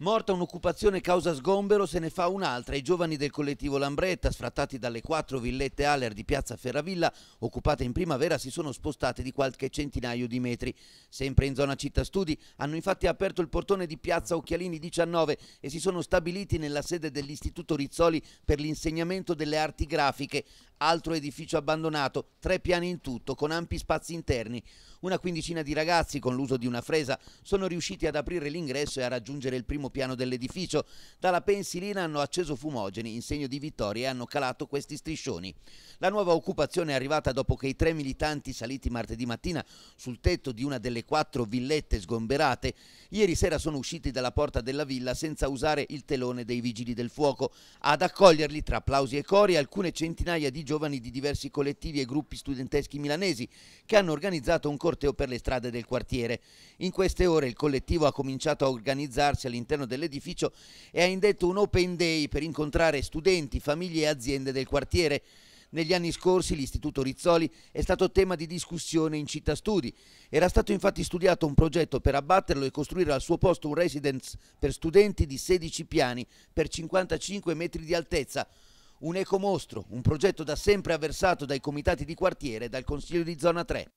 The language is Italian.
Morta un'occupazione causa sgombero, se ne fa un'altra. I giovani del collettivo Lambretta, sfrattati dalle quattro villette Aller di Piazza Ferravilla, occupate in primavera, si sono spostati di qualche centinaio di metri. Sempre in zona città studi, hanno infatti aperto il portone di Piazza Occhialini 19 e si sono stabiliti nella sede dell'Istituto Rizzoli per l'insegnamento delle arti grafiche altro edificio abbandonato, tre piani in tutto, con ampi spazi interni. Una quindicina di ragazzi, con l'uso di una fresa, sono riusciti ad aprire l'ingresso e a raggiungere il primo piano dell'edificio. Dalla pensilina hanno acceso fumogeni in segno di vittoria e hanno calato questi striscioni. La nuova occupazione è arrivata dopo che i tre militanti saliti martedì mattina sul tetto di una delle quattro villette sgomberate, ieri sera sono usciti dalla porta della villa senza usare il telone dei vigili del fuoco. Ad accoglierli, tra applausi e cori, alcune centinaia di giovani di diversi collettivi e gruppi studenteschi milanesi che hanno organizzato un corteo per le strade del quartiere. In queste ore il collettivo ha cominciato a organizzarsi all'interno dell'edificio e ha indetto un open day per incontrare studenti, famiglie e aziende del quartiere. Negli anni scorsi l'Istituto Rizzoli è stato tema di discussione in città studi. Era stato infatti studiato un progetto per abbatterlo e costruire al suo posto un residence per studenti di 16 piani per 55 metri di altezza, un ecomostro, un progetto da sempre avversato dai comitati di quartiere e dal Consiglio di Zona 3.